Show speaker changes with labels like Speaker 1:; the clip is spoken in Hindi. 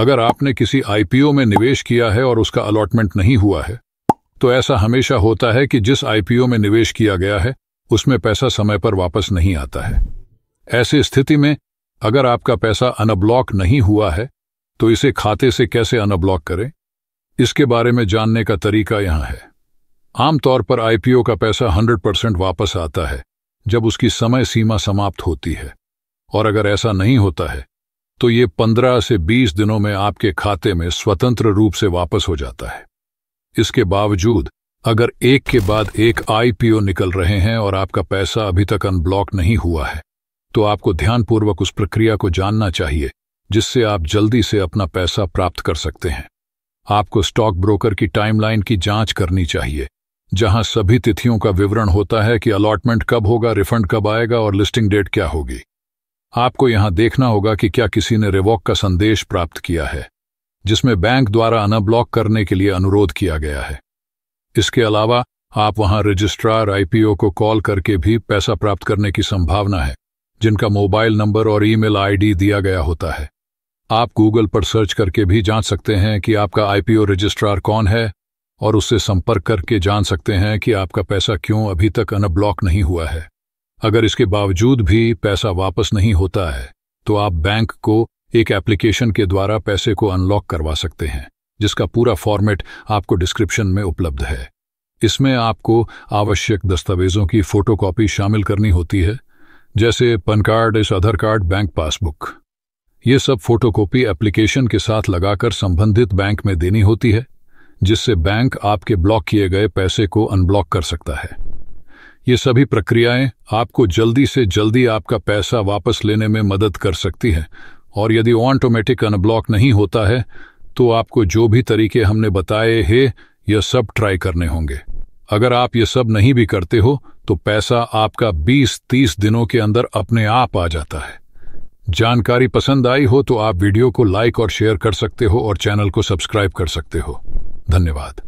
Speaker 1: अगर आपने किसी आईपीओ में निवेश किया है और उसका अलॉटमेंट नहीं हुआ है तो ऐसा हमेशा होता है कि जिस आईपीओ में निवेश किया गया है उसमें पैसा समय पर वापस नहीं आता है ऐसी स्थिति में अगर आपका पैसा अनब्लॉक नहीं हुआ है तो इसे खाते से कैसे अनब्लॉक करें इसके बारे में जानने का तरीका यहां है आमतौर पर आईपीओ का पैसा 100 परसेंट वापस आता है जब उसकी समय सीमा समाप्त होती है और अगर ऐसा नहीं होता है तो ये पंद्रह से बीस दिनों में आपके खाते में स्वतंत्र रूप से वापस हो जाता है इसके बावजूद अगर एक के बाद एक आईपीओ निकल रहे हैं और आपका पैसा अभी तक अनब्लॉक नहीं हुआ है तो आपको ध्यानपूर्वक उस प्रक्रिया को जानना चाहिए जिससे आप जल्दी से अपना पैसा प्राप्त कर सकते हैं आपको स्टॉक ब्रोकर की टाइमलाइन की जांच करनी चाहिए जहां सभी तिथियों का विवरण होता है कि अलॉटमेंट कब होगा रिफंड कब आएगा और लिस्टिंग डेट क्या होगी आपको यहां देखना होगा कि क्या किसी ने रिवॉक का संदेश प्राप्त किया है जिसमें बैंक द्वारा अनब्लॉक करने के लिए अनुरोध किया गया है इसके अलावा आप वहां रजिस्ट्रार आईपीओ को कॉल करके भी पैसा प्राप्त करने की संभावना है जिनका मोबाइल नंबर और ईमेल आईडी दिया गया होता है आप गूगल पर सर्च करके भी जांच सकते हैं कि आपका आईपीओ रजिस्ट्रार कौन है और उससे संपर्क करके जान सकते हैं कि आपका पैसा क्यों अभी तक अनब्लॉक नहीं हुआ है अगर इसके बावजूद भी पैसा वापस नहीं होता है तो आप बैंक को एक एप्लीकेशन के द्वारा पैसे को अनलॉक करवा सकते हैं जिसका पूरा फॉर्मेट आपको डिस्क्रिप्शन में उपलब्ध है इसमें आपको आवश्यक दस्तावेजों की फोटोकॉपी शामिल करनी होती है जैसे पन कार्ड इस आधार कार्ड बैंक पासबुक ये सब फोटोकॉपी एप्लीकेशन के साथ लगाकर संबंधित बैंक में देनी होती है जिससे बैंक आपके ब्लॉक किए गए पैसे को अनब्लॉक कर सकता है ये सभी प्रक्रियाएं आपको जल्दी से जल्दी आपका पैसा वापस लेने में मदद कर सकती है और यदि ऑटोमेटिक अनब्लॉक नहीं होता है तो आपको जो भी तरीके हमने बताए हैं यह सब ट्राई करने होंगे अगर आप ये सब नहीं भी करते हो तो पैसा आपका 20-30 दिनों के अंदर अपने आप आ जाता है जानकारी पसंद आई हो तो आप वीडियो को लाइक और शेयर कर सकते हो और चैनल को सब्सक्राइब कर सकते हो धन्यवाद